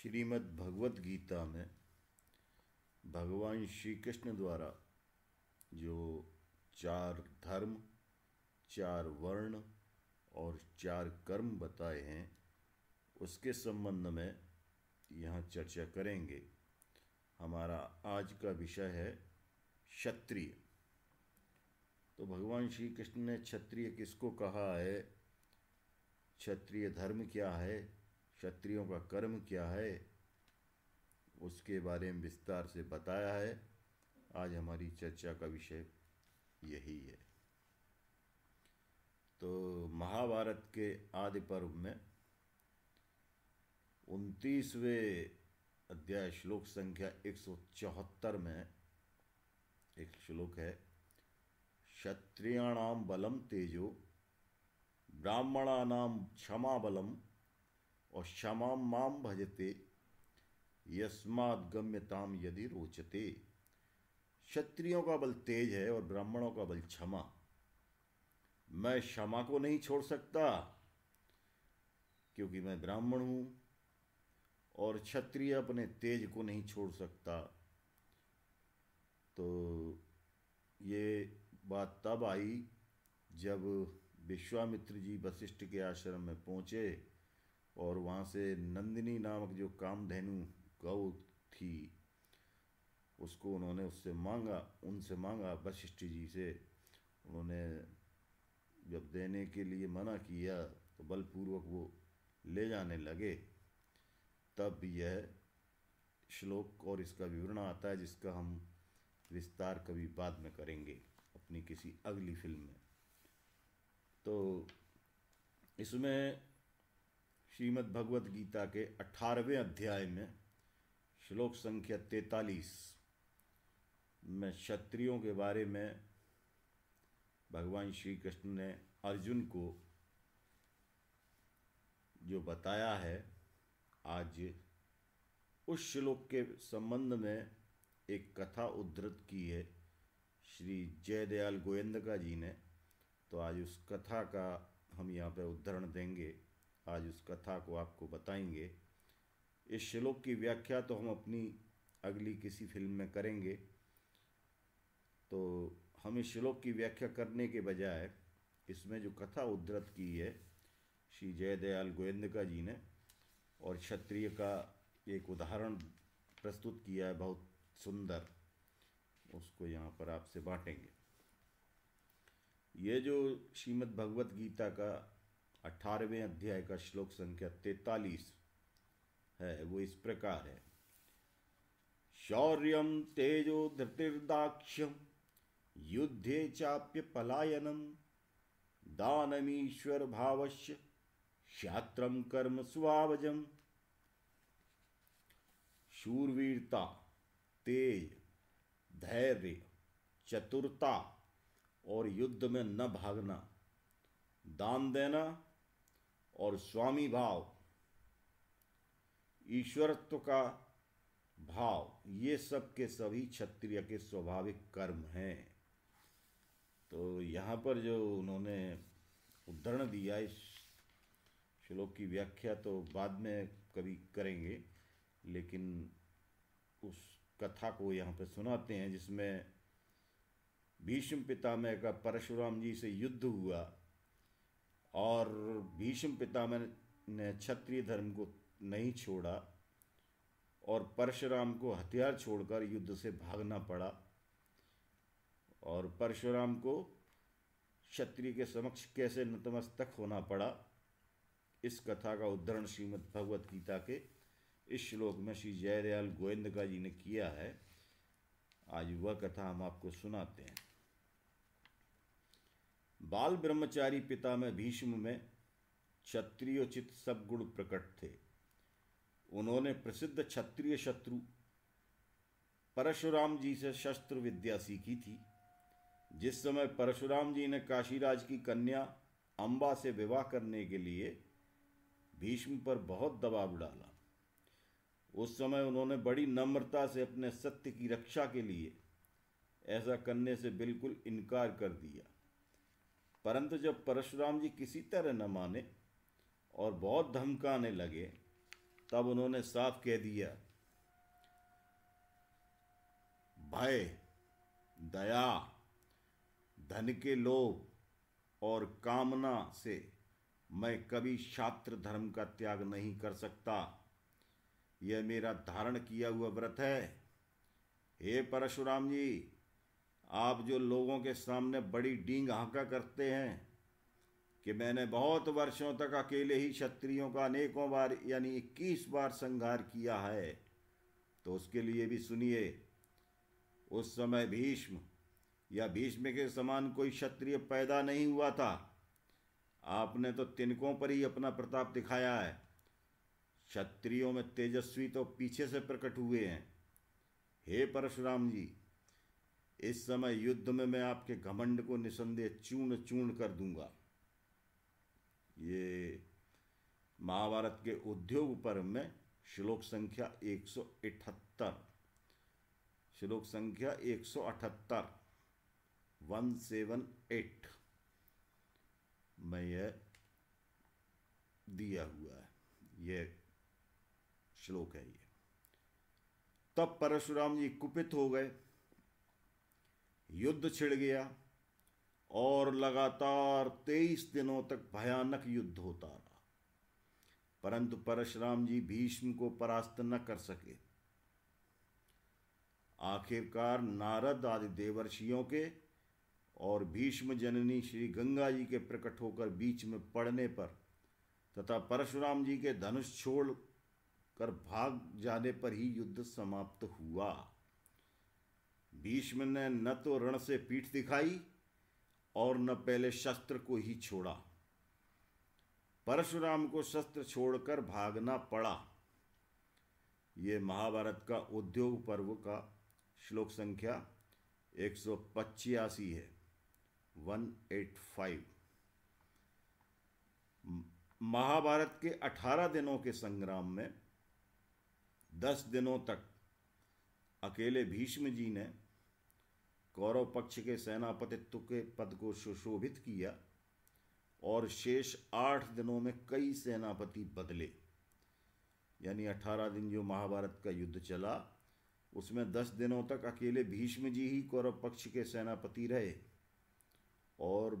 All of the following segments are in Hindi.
श्रीमद् भगवत गीता में भगवान श्री कृष्ण द्वारा जो चार धर्म चार वर्ण और चार कर्म बताए हैं उसके संबंध में यहाँ चर्चा करेंगे हमारा आज का विषय है क्षत्रिय तो भगवान श्री कृष्ण ने क्षत्रिय किसको कहा है क्षत्रिय धर्म क्या है क्षत्रियों का कर्म क्या है उसके बारे में विस्तार से बताया है आज हमारी चर्चा का विषय यही है तो महाभारत के आदि पर्व में उनतीसवें अध्याय श्लोक संख्या एक सौ चौहत्तर में एक श्लोक है क्षत्रियाणाम बलम तेजो नाम क्षमा बलम और क्षमा माम भजते यस्माद्गम्यताम यदि रोचते क्षत्रियों का बल तेज है और ब्राह्मणों का बल क्षमा मैं क्षमा को नहीं छोड़ सकता क्योंकि मैं ब्राह्मण हूँ और क्षत्रिय अपने तेज को नहीं छोड़ सकता तो ये बात तब आई जब विश्वामित्र जी वशिष्ठ के आश्रम में पहुँचे और वहाँ से नंदिनी नामक जो कामधेनु गौ थी उसको उन्होंने उससे मांगा उनसे मांगा वशिष्ठ जी से उन्होंने जब देने के लिए मना किया तो बलपूर्वक वो ले जाने लगे तब यह श्लोक और इसका विवरण आता है जिसका हम विस्तार कभी बाद में करेंगे अपनी किसी अगली फिल्म में तो इसमें श्रीमद् भगवत गीता के अठारहवें अध्याय में श्लोक संख्या तैतालीस में क्षत्रियों के बारे में भगवान श्री कृष्ण ने अर्जुन को जो बताया है आज उस श्लोक के संबंध में एक कथा उद्धृत की है श्री जयदयाल गोयंदका जी ने तो आज उस कथा का हम यहाँ पर उद्धरण देंगे आज उस कथा को आपको बताएंगे इस श्लोक की व्याख्या तो हम अपनी अगली किसी फिल्म में करेंगे तो हम इस श्लोक की व्याख्या करने के बजाय इसमें जो कथा उद्धृत की है श्री जयदयाल गोयंदका जी ने और क्षत्रिय का एक उदाहरण प्रस्तुत किया है बहुत सुंदर उसको यहाँ पर आपसे बांटेंगे ये जो श्रीमद् भगवत गीता का अठारहवें अध्याय का श्लोक संख्या तैतालीस है वो इस प्रकार है शौर्य तेजो धृतिर्दाक्ष्यम युद्धे चाप्य पलायनम दानमीश्वर भावश्य क्षात्रम कर्म स्वावजम शूरवीरता तेज धैर्य चतुरता और युद्ध में न भागना दान देना और स्वामी भाव ईश्वरत्व का भाव ये सब के सभी क्षत्रिय के स्वाभाविक कर्म हैं तो यहाँ पर जो उन्होंने उदाहरण दिया इस श्लोक की व्याख्या तो बाद में कभी करेंगे लेकिन उस कथा को यहाँ पर सुनाते हैं जिसमें भीष्म पितामह का परशुराम जी से युद्ध हुआ और भीष्म पितामह ने क्षत्रिय धर्म को नहीं छोड़ा और परशुराम को हथियार छोड़कर युद्ध से भागना पड़ा और परशुराम को क्षत्रिय के समक्ष कैसे नतमस्तक होना पड़ा इस कथा का उद्धरण श्रीमद् भगवत गीता के इस श्लोक में श्री जयदयाल गोविंदका जी ने किया है आज वह कथा हम आपको सुनाते हैं बाल ब्रह्मचारी पिता में भीष्म में क्षत्रियोचित सब गुण प्रकट थे उन्होंने प्रसिद्ध क्षत्रिय शत्रु परशुराम जी से शस्त्र विद्या सीखी थी जिस समय परशुराम जी ने काशीराज की कन्या अम्बा से विवाह करने के लिए भीष्म पर बहुत दबाव डाला उस समय उन्होंने बड़ी नम्रता से अपने सत्य की रक्षा के लिए ऐसा करने से बिल्कुल इनकार कर दिया परंतु जब परशुराम जी किसी तरह न माने और बहुत धमकाने लगे तब उन्होंने साफ कह दिया भय दया धन के लोभ और कामना से मैं कभी छात्र धर्म का त्याग नहीं कर सकता यह मेरा धारण किया हुआ व्रत है हे परशुराम जी आप जो लोगों के सामने बड़ी डींग हाका करते हैं कि मैंने बहुत वर्षों तक अकेले ही क्षत्रियों का अनेकों बार यानी इक्कीस बार संहार किया है तो उसके लिए भी सुनिए उस समय भीष्म या भीष्म के समान कोई क्षत्रिय पैदा नहीं हुआ था आपने तो तिनकों पर ही अपना प्रताप दिखाया है क्षत्रियों में तेजस्वी तो पीछे से प्रकट हुए हैं हे परशुराम जी इस समय युद्ध में मैं आपके घमंड को निसंदेह चूर्ण चूर्ण कर दूंगा ये महाभारत के उद्योग पर्व में श्लोक संख्या 178 श्लोक संख्या 178 वन सेवन एट में यह दिया हुआ है यह श्लोक है ये तब परशुराम जी कुपित हो गए युद्ध छिड़ गया और लगातार तेईस दिनों तक भयानक युद्ध होता रहा परंतु परशुराम जी भीष्म को परास्त न कर सके आखिरकार नारद आदि देवर्षियों के और भीष्म जननी श्री गंगा जी के प्रकट होकर बीच में पड़ने पर तथा परशुराम जी के धनुष छोड़ कर भाग जाने पर ही युद्ध समाप्त हुआ भीष्म ने न तो रण से पीठ दिखाई और न पहले शस्त्र को ही छोड़ा परशुराम को शस्त्र छोड़कर भागना पड़ा ये महाभारत का उद्योग पर्व का श्लोक संख्या एक सौ है वन एट फाइव महाभारत के अठारह दिनों के संग्राम में दस दिनों तक अकेले भीष्म जी ने कौरव पक्ष के सेनापतित्व के पद को सुशोभित किया और शेष आठ दिनों में कई सेनापति बदले यानी अठारह दिन जो महाभारत का युद्ध चला उसमें दस दिनों तक अकेले भीष्म जी ही कौरव पक्ष के सेनापति रहे और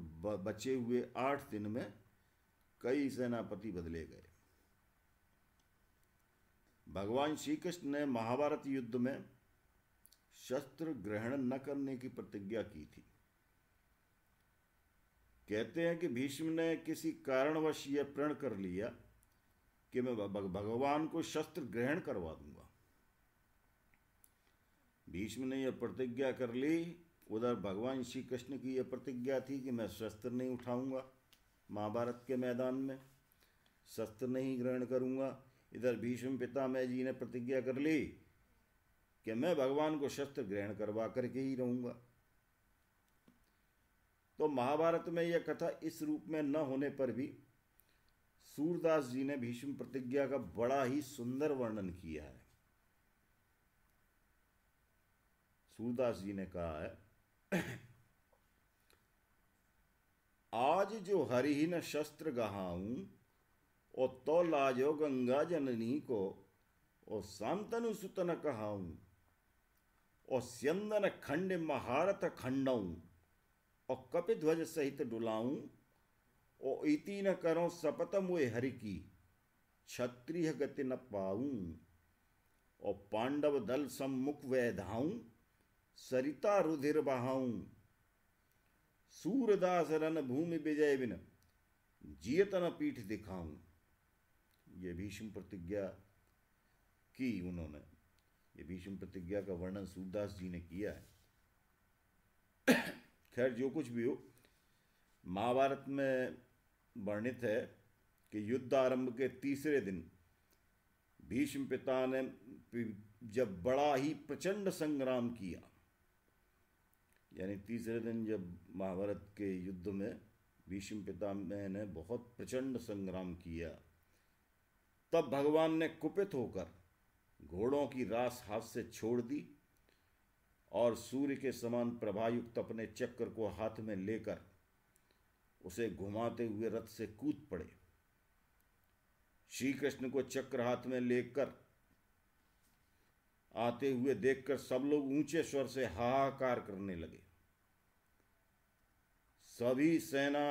बचे हुए आठ दिन में कई सेनापति बदले गए भगवान श्री कृष्ण ने महाभारत युद्ध में शस्त्र ग्रहण न करने की प्रतिज्ञा की थी कहते हैं कि भीष्म ने किसी कारणवश यह प्रण कर लिया कि मैं भगवान को शस्त्र ग्रहण करवा दूंगा भीष्म ने यह प्रतिज्ञा कर ली उधर भगवान श्री कृष्ण की यह प्रतिज्ञा थी कि मैं शस्त्र नहीं उठाऊंगा महाभारत के मैदान में शस्त्र नहीं ग्रहण करूंगा इधर भीष्म पिता मैं जी ने प्रतिज्ञा कर ली कि मैं भगवान को शस्त्र ग्रहण करवा करके ही रहूंगा तो महाभारत में यह कथा इस रूप में न होने पर भी सूरदास जी ने भीष्म प्रतिज्ञा का बड़ा ही सुंदर वर्णन किया है सूरदास जी ने कहा है आज जो हरिहीन शस्त्र गहाऊं और तो लाजो गंगा जननी को और सांतनु सुतन कहाऊं और स्यंदन खंड महारथ खंडऊँ और कपिध्वज सहित डुलाऊँ ओ इति न करो सपत मोय हरि की क्षत्रिय गति न पाऊँ और पांडव दल सम्मुख वैधाऊँ सरिता रुधिर बहाऊँ सूरदास रन भूमि विजय बिन जियतन पीठ दिखाऊ ये भीष्म प्रतिज्ञा की उन्होंने ये भीष्म प्रतिज्ञा का वर्णन सूरदास जी ने किया है खैर जो कुछ भी हो महाभारत में वर्णित है कि युद्ध आरंभ के तीसरे दिन भीष्म पिता ने जब बड़ा ही प्रचंड संग्राम किया यानी तीसरे दिन जब महाभारत के युद्ध में भीष्म पिता ने बहुत प्रचंड संग्राम किया तब भगवान ने कुपित होकर घोड़ों की रास हाथ से छोड़ दी और सूर्य के समान प्रभायुक्त अपने चक्र को हाथ में लेकर उसे घुमाते हुए रथ से कूद पड़े श्री कृष्ण को चक्र हाथ में लेकर आते हुए देखकर सब लोग ऊंचे स्वर से हाहाकार करने लगे सभी सेना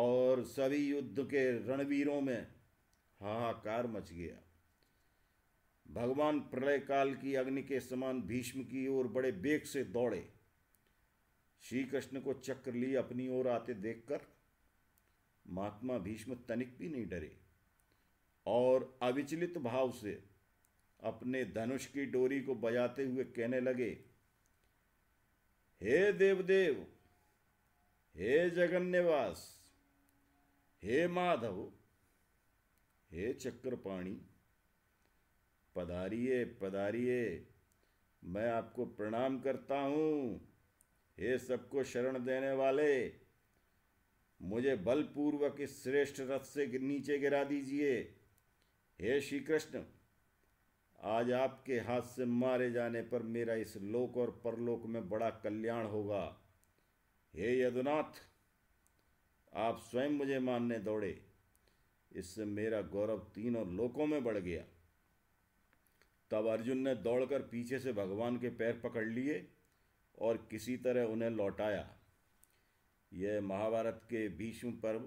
और सभी युद्ध के रणवीरों में हाहाकार मच गया भगवान प्रलय काल की अग्नि के समान भीष्म की ओर बड़े बेग से दौड़े श्री कृष्ण को चक्र लिए अपनी ओर आते देखकर महात्मा भीष्म तनिक भी नहीं डरे और अविचलित भाव से अपने धनुष की डोरी को बजाते हुए कहने लगे हे देवदेव हे जगन्यवास हे माधव हे चक्रपाणी पधारिए पधारिए मैं आपको प्रणाम करता हूँ हे सबको शरण देने वाले मुझे बलपूर्वक इस श्रेष्ठ रथ से नीचे गिरा दीजिए हे श्री कृष्ण आज आपके हाथ से मारे जाने पर मेरा इस लोक और परलोक में बड़ा कल्याण होगा हे यदुनाथ आप स्वयं मुझे मानने दौड़े इससे मेरा गौरव तीनों लोकों में बढ़ गया तब अर्जुन ने दौड़कर पीछे से भगवान के पैर पकड़ लिए और किसी तरह उन्हें लौटाया यह महाभारत के भीष्म पर्व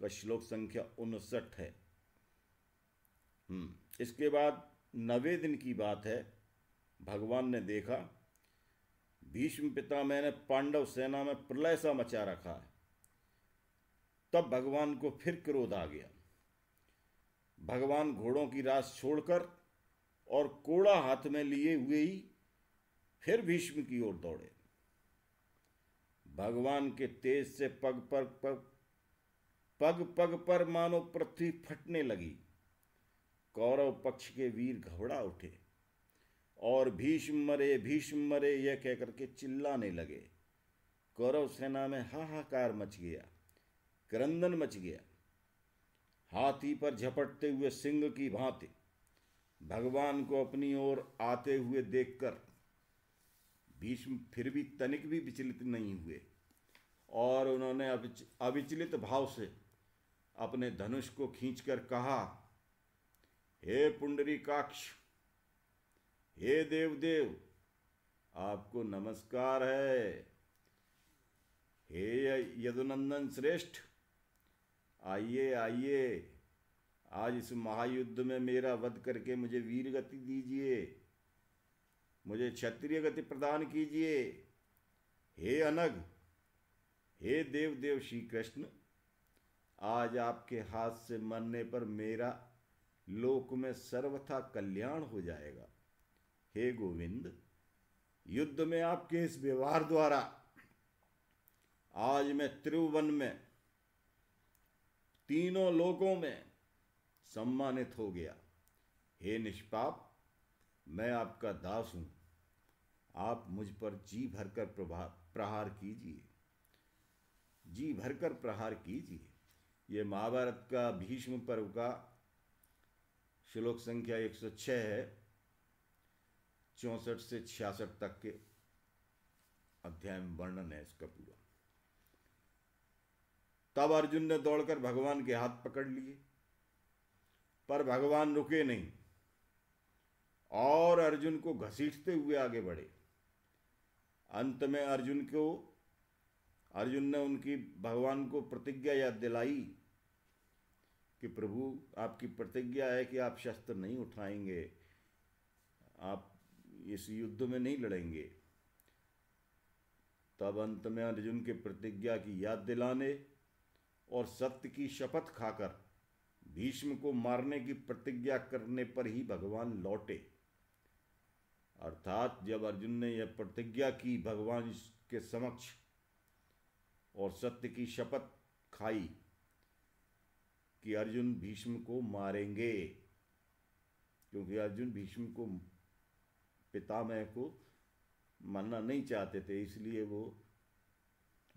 का श्लोक संख्या उनसठ है हम्म, इसके बाद नवे दिन की बात है भगवान ने देखा भीष्म पिता मैंने पांडव सेना में प्रलय सा मचा रखा है तब भगवान को फिर क्रोध आ गया भगवान घोड़ों की रास छोड़कर और कोड़ा हाथ में लिए हुए ही फिर भीष्म की ओर दौड़े भगवान के तेज से पग पर पग पग पग पर मानो पृथ्वी फटने लगी कौरव पक्ष के वीर घबरा उठे और भीष्म मरे भीष्म मरे यह कहकर के चिल्लाने लगे कौरव सेना में हाहाकार मच गया क्रंदन मच गया हाथी पर झपटते हुए सिंह की भांति भगवान को अपनी ओर आते हुए देखकर भीष्म फिर भी तनिक भी विचलित नहीं हुए और उन्होंने अविचलित भाव से अपने धनुष को खींचकर कहा हे पुंडरी काक्ष हे देवदेव आपको नमस्कार है हे यदुनंदन श्रेष्ठ आइए आइए आज इस महायुद्ध में मेरा वध करके मुझे वीर गति दीजिए मुझे क्षत्रिय गति प्रदान कीजिए हे अनग हे देवदेव श्री कृष्ण आज आपके हाथ से मरने पर मेरा लोक में सर्वथा कल्याण हो जाएगा हे गोविंद युद्ध में आपके इस व्यवहार द्वारा आज मैं त्रिभुवन में तीनों लोकों में सम्मानित हो गया हे निष्पाप मैं आपका दास हूं आप मुझ पर जी भरकर प्रहार कीजिए जी भरकर प्रहार कीजिए यह महाभारत का भीष्म पर्व का श्लोक संख्या 106 है चौंसठ से छियासठ तक के अध्याय में वर्णन है इसका पूरा तब अर्जुन ने दौड़कर भगवान के हाथ पकड़ लिए पर भगवान रुके नहीं और अर्जुन को घसीटते हुए आगे बढ़े अंत में अर्जुन को अर्जुन ने उनकी भगवान को प्रतिज्ञा याद दिलाई कि प्रभु आपकी प्रतिज्ञा है कि आप शस्त्र नहीं उठाएंगे आप इस युद्ध में नहीं लड़ेंगे तब अंत में अर्जुन के प्रतिज्ञा की याद दिलाने और सत्य की शपथ खाकर भीष्म को मारने की प्रतिज्ञा करने पर ही भगवान लौटे अर्थात जब अर्जुन ने यह प्रतिज्ञा की भगवान के समक्ष और सत्य की शपथ खाई कि अर्जुन भीष्म को मारेंगे क्योंकि अर्जुन भीष्म को पितामह को मानना नहीं चाहते थे इसलिए वो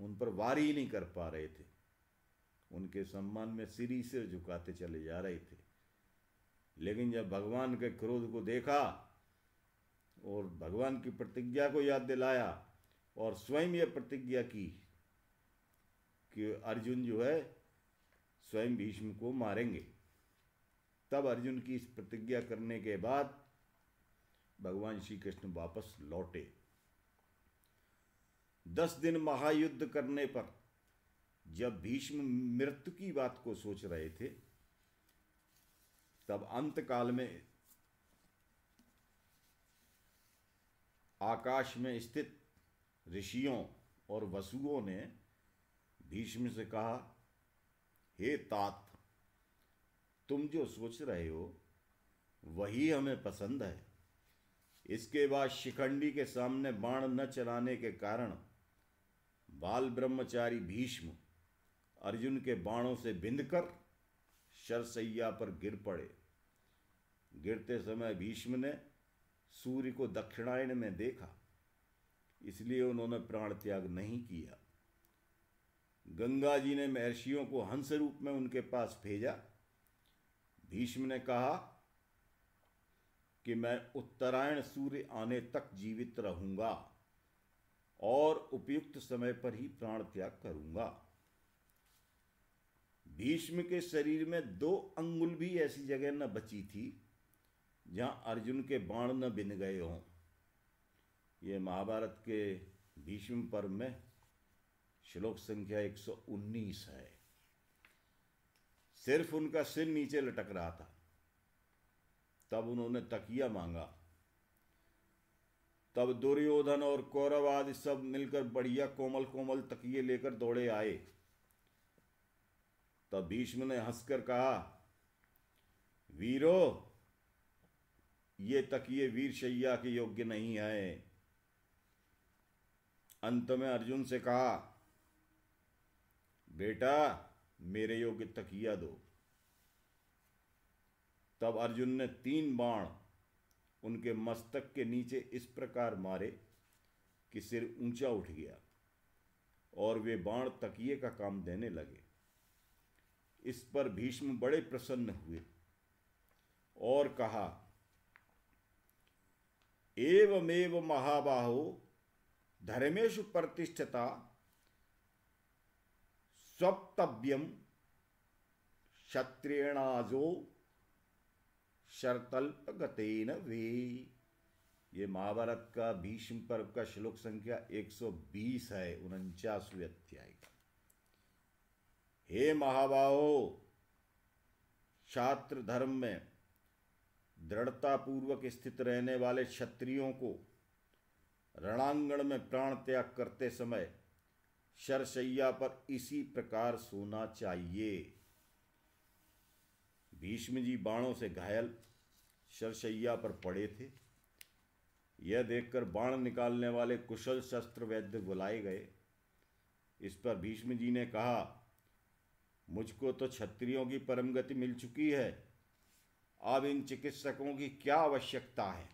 उन पर वार ही नहीं कर पा रहे थे उनके सम्मान में सिरी सिर झुकाते चले जा रहे थे लेकिन जब भगवान के क्रोध को देखा और भगवान की प्रतिज्ञा को याद दिलाया और स्वयं यह प्रतिज्ञा की कि अर्जुन जो है स्वयं भीष्म को मारेंगे तब अर्जुन की इस प्रतिज्ञा करने के बाद भगवान श्री कृष्ण वापस लौटे दस दिन महायुद्ध करने पर जब भीष्म मृत्यु की बात को सोच रहे थे तब अंत काल में आकाश में स्थित ऋषियों और वसुओं ने भीष्म से कहा हे तात तुम जो सोच रहे हो वही हमें पसंद है इसके बाद शिखंडी के सामने बाण न चलाने के कारण बाल ब्रह्मचारी भीष्म अर्जुन के बाणों से बिंद कर शरसैया पर गिर पड़े गिरते समय भीष्म ने सूर्य को दक्षिणायन में देखा इसलिए उन्होंने प्राण त्याग नहीं किया गंगा जी ने महर्षियों को हंस रूप में उनके पास भेजा भीष्म ने कहा कि मैं उत्तरायण सूर्य आने तक जीवित रहूंगा और उपयुक्त समय पर ही प्राण त्याग करूंगा भीष्म के शरीर में दो अंगुल भी ऐसी जगह न बची थी जहाँ अर्जुन के बाण न बिन गए हों ये महाभारत के भीष्म पर्व में श्लोक संख्या 119 है सिर्फ उनका सिर नीचे लटक रहा था तब उन्होंने तकिया मांगा तब दुर्योधन और कौरव आदि सब मिलकर बढ़िया कोमल कोमल तकिए लेकर दौड़े आए तब भीष्म ने हंसकर कहा वीरो ये तकिए वीरशैया के योग्य नहीं है अंत में अर्जुन से कहा बेटा मेरे योग्य तकिया दो तब अर्जुन ने तीन बाण उनके मस्तक के नीचे इस प्रकार मारे कि सिर ऊंचा उठ गया और वे बाण तकिए का काम देने लगे इस पर भीष्म बड़े प्रसन्न हुए और कहा एवमेव महाबाहो धर्मेशु प्रतिष्ठता स्वप्तव्यम क्षत्रियणाजो शर्तल्प गतेन वे ये महाभारत का भीष्म पर्व का श्लोक संख्या 120 है उनचासवें अध्याय का हे महाबाहो छात्र धर्म में दृढ़तापूर्वक स्थित रहने वाले क्षत्रियों को रणांगण में प्राण त्याग करते समय शरशैया पर इसी प्रकार सोना चाहिए भीष्म जी बाणों से घायल शरशैया पर पड़े थे यह देखकर बाण निकालने वाले कुशल शस्त्र वैद्य बुलाए गए इस पर भीष्म जी ने कहा मुझको तो क्षत्रियों की परम गति मिल चुकी है अब इन चिकित्सकों की क्या आवश्यकता है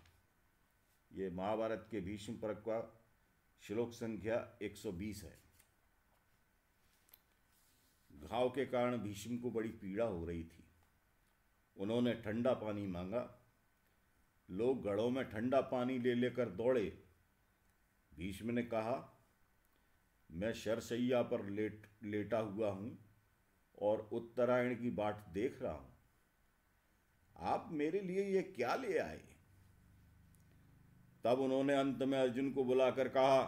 ये महाभारत के भीष्म पर्व का श्लोक संख्या 120 है घाव के कारण भीष्म को बड़ी पीड़ा हो रही थी उन्होंने ठंडा पानी मांगा लोग गढ़ों में ठंडा पानी ले लेकर दौड़े भीष्म ने कहा मैं शरसैया पर लेट लेटा हुआ हूँ और उत्तरायण की बाट देख रहा हूं आप मेरे लिए ये क्या ले आए तब उन्होंने अंत में अर्जुन को बुलाकर कहा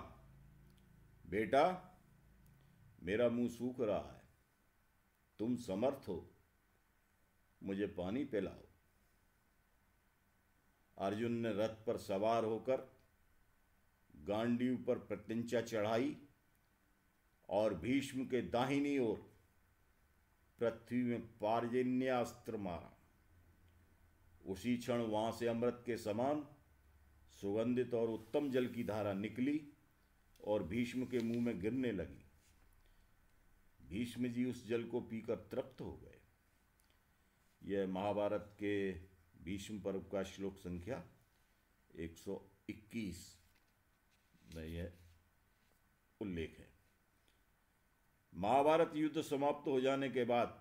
बेटा मेरा मुंह सूख रहा है तुम समर्थ हो मुझे पानी पिलाओ अर्जुन ने रथ पर सवार होकर गांडीव पर प्रत्यंचा चढ़ाई और भीष्म के दाहिनी ओर पृथ्वी में पारजन्यास्त्र मारा उसी क्षण वहां से अमृत के समान सुगंधित और उत्तम जल की धारा निकली और भीष्म के मुंह में गिरने लगी भीष्म जी उस जल को पीकर तृप्त हो गए यह महाभारत के भीष्म पर्व का श्लोक संख्या 121 में यह उल्लेख है महाभारत युद्ध समाप्त हो जाने के बाद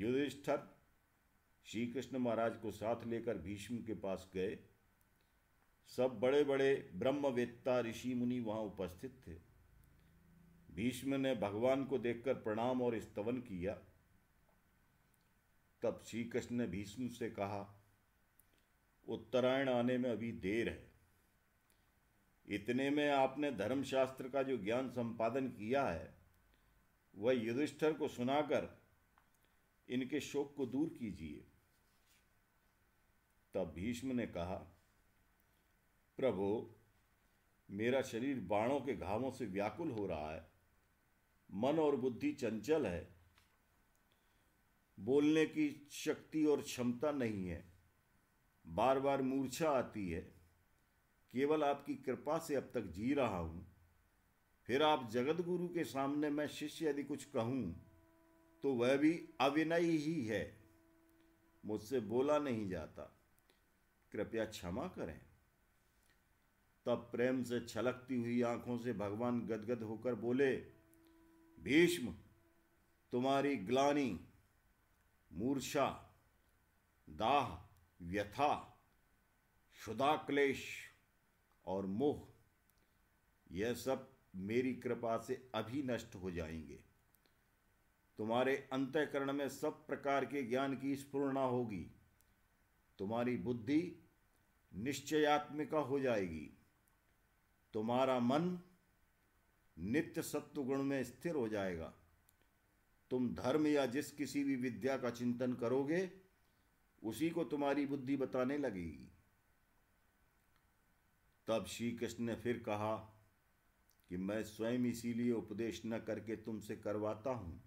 युधिष्ठर श्री कृष्ण महाराज को साथ लेकर भीष्म के पास गए सब बड़े बड़े ब्रह्मवेत्ता ऋषि मुनि वहाँ उपस्थित थे भीष्म ने भगवान को देखकर प्रणाम और स्तवन किया तब श्री कृष्ण ने भीष्म से कहा उत्तरायण आने में अभी देर है इतने में आपने धर्मशास्त्र का जो ज्ञान संपादन किया है वह युधिष्ठर को सुनाकर इनके शोक को दूर कीजिए तब भीष्म ने कहा प्रभो मेरा शरीर बाणों के घावों से व्याकुल हो रहा है मन और बुद्धि चंचल है बोलने की शक्ति और क्षमता नहीं है बार बार मूर्छा आती है केवल आपकी कृपा से अब तक जी रहा हूं फिर आप जगत गुरु के सामने मैं शिष्य यदि कुछ कहूँ तो वह भी अविनयी ही है मुझसे बोला नहीं जाता कृपया क्षमा करें तब प्रेम से छलकती हुई आंखों से भगवान गदगद होकर बोले भीष्म तुम्हारी ग्लानी मूर्छा दाह व्यथा शुदा क्लेश और मोह यह सब मेरी कृपा से अभी नष्ट हो जाएंगे तुम्हारे अंतकरण में सब प्रकार के ज्ञान की स्फूर्णा होगी तुम्हारी बुद्धि निश्चयात्मिका हो जाएगी तुम्हारा मन नित्य सत्व गुण में स्थिर हो जाएगा तुम धर्म या जिस किसी भी विद्या का चिंतन करोगे उसी को तुम्हारी बुद्धि बताने लगेगी तब श्री कृष्ण ने फिर कहा कि मैं स्वयं इसीलिए उपदेश न करके तुमसे करवाता हूँ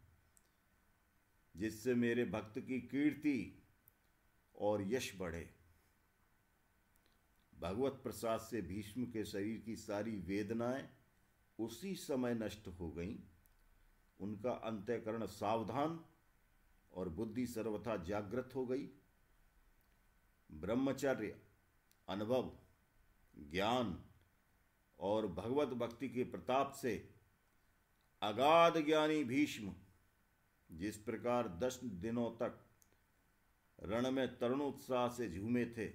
जिससे मेरे भक्त की कीर्ति और यश बढ़े भगवत प्रसाद से भीष्म के शरीर की सारी वेदनाएं उसी समय नष्ट हो गईं उनका अंत्यकरण सावधान और बुद्धि सर्वथा जागृत हो गई ब्रह्मचर्य अनुभव ज्ञान और भगवत भक्ति के प्रताप से अगाध ज्ञानी भीष्म जिस प्रकार दस दिनों तक रण में तरुण उत्साह से झूमे थे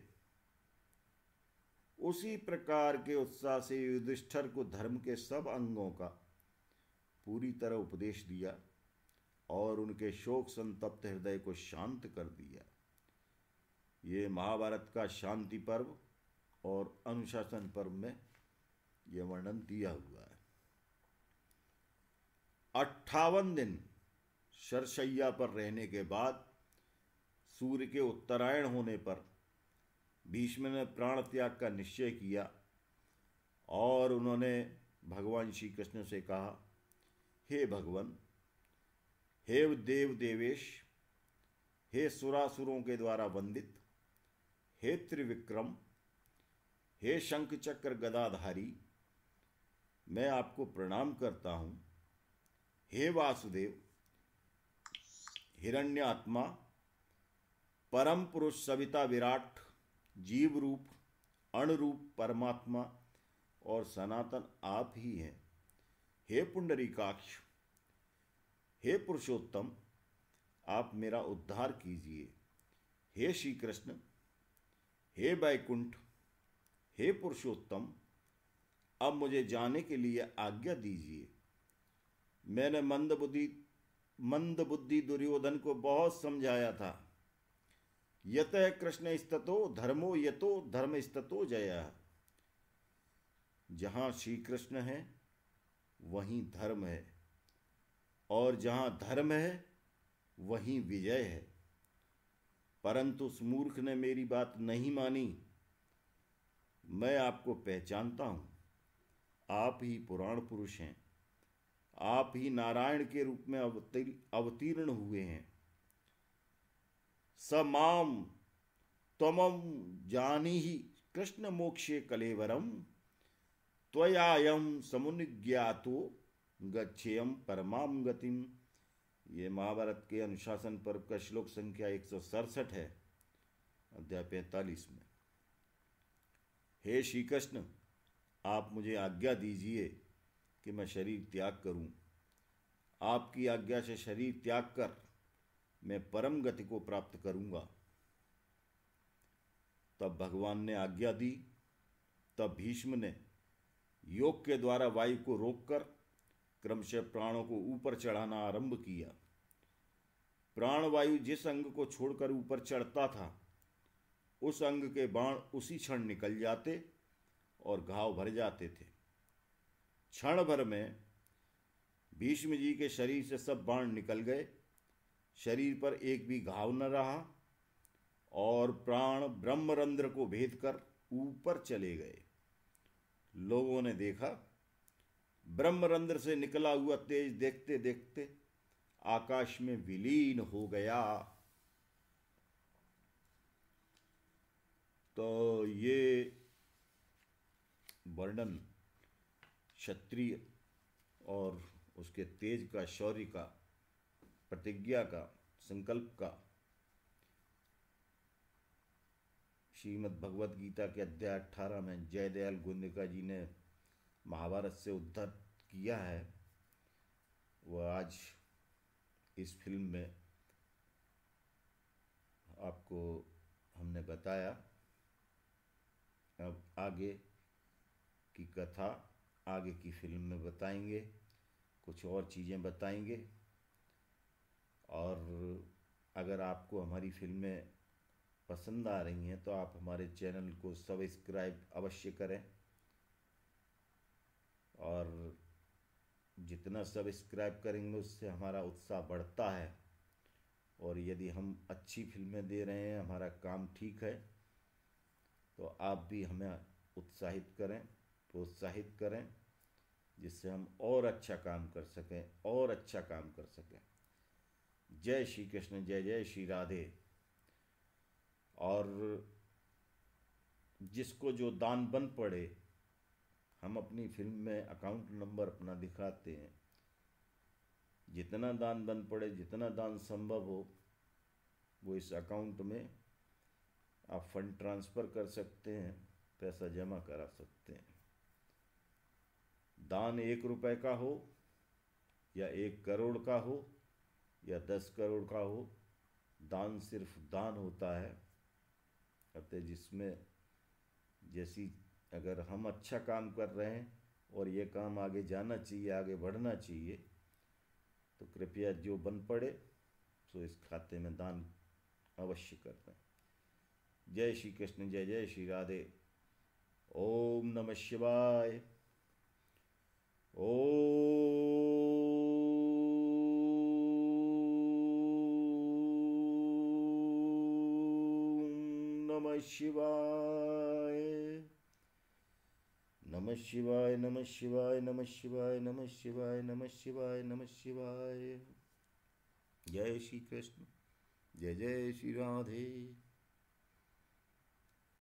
उसी प्रकार के उत्साह से युधिष्ठर को धर्म के सब अंगों का पूरी तरह उपदेश दिया और उनके शोक संतप्त हृदय को शांत कर दिया ये महाभारत का शांति पर्व और अनुशासन पर्व में यह वर्णन दिया हुआ है अट्ठावन दिन शरशैया पर रहने के बाद सूर्य के उत्तरायण होने पर भीष्म ने प्राण त्याग का निश्चय किया और उन्होंने भगवान श्री कृष्ण से कहा हे भगवान हे देव देवेश हे सुरासुरों के द्वारा वंदित हे त्रिविक्रम हे शंख चक्र गदाधारी मैं आपको प्रणाम करता हूँ हे वासुदेव हिरण्य आत्मा परम पुरुष सविता विराट जीव रूप अणरूप परमात्मा और सनातन आप ही हैं हे पुंडरीकाक्ष हे पुरुषोत्तम आप मेरा उद्धार कीजिए हे श्री कृष्ण हे बैकुंठ हे पुरुषोत्तम अब मुझे जाने के लिए आज्ञा दीजिए मैंने मंदबुद्धि मंदबुद्धि दुर्योधन को बहुत समझाया था यत कृष्ण स्तो धर्मो यतो धर्म स्तो जया जहाँ श्री कृष्ण है वहीं धर्म है और जहाँ धर्म है वहीं विजय है परंतु उस मूर्ख ने मेरी बात नहीं मानी मैं आपको पहचानता हूँ आप ही पुराण पुरुष हैं आप ही नारायण के रूप में अवतीर्ण हुए हैं समाम तम जानी ही कृष्ण मोक्षे कलेवरम त्वयायम समुनिज्ञातो गच्छेयम परमाम गतिम ये महाभारत के अनुशासन पर्व का श्लोक संख्या एक सौ सड़सठ है अध्याय पैंतालीस में हे श्री कृष्ण आप मुझे आज्ञा दीजिए कि मैं शरीर त्याग करूं। आपकी आज्ञा से शरीर त्याग कर मैं परम गति को प्राप्त करूंगा। तब भगवान ने आज्ञा दी तब भीष्म ने योग के द्वारा वायु को रोककर क्रमशः प्राणों को ऊपर चढ़ाना आरंभ किया प्राण वायु जिस अंग को छोड़कर ऊपर चढ़ता था उस अंग के बाण उसी क्षण निकल जाते और घाव भर जाते थे क्षण भर में भीष्म जी के शरीर से सब बाण निकल गए शरीर पर एक भी घाव न रहा और प्राण ब्रह्मरंध्र को भेद कर ऊपर चले गए लोगों ने देखा ब्रह्मरंध्र से निकला हुआ तेज देखते देखते आकाश में विलीन हो गया तो ये वर्णन क्षत्रिय और उसके तेज का शौर्य का प्रतिज्ञा का संकल्प का श्रीमद् भगवत गीता के अध्याय अठारह में जयदयाल गोंदिका जी ने महाभारत से उद्धार किया है वह आज इस फिल्म में आपको हमने बताया अब आगे की कथा आगे की फिल्म में बताएंगे कुछ और चीज़ें बताएंगे और अगर आपको हमारी फिल्में पसंद आ रही हैं तो आप हमारे चैनल को सब्सक्राइब अवश्य करें और जितना सब्सक्राइब करेंगे उससे हमारा उत्साह बढ़ता है और यदि हम अच्छी फिल्में दे रहे हैं हमारा काम ठीक है तो आप भी हमें उत्साहित करें प्रोत्साहित करें जिससे हम और अच्छा काम कर सकें और अच्छा काम कर सकें जय श्री कृष्ण जय जय श्री राधे और जिसको जो दान बन पड़े हम अपनी फिल्म में अकाउंट नंबर अपना दिखाते हैं जितना दान बन पड़े जितना दान संभव हो वो इस अकाउंट में आप फंड ट्रांसफ़र कर सकते हैं पैसा जमा करा सकते हैं दान एक रुपए का हो या एक करोड़ का हो या दस करोड़ का हो दान सिर्फ दान होता है कहते जिसमें जैसी अगर हम अच्छा काम कर रहे हैं और ये काम आगे जाना चाहिए आगे बढ़ना चाहिए तो कृपया जो बन पड़े सो इस खाते में दान अवश्य कर दें जय श्री कृष्ण जय जय श्री राधे ओम नमः शिवाय नमः शिवाय नमः शिवाय नम शिवाय नम शिवाय नम शिवाय नम शिवाय नम शिवाय जय श्री कृष्ण जय जय श्री राधे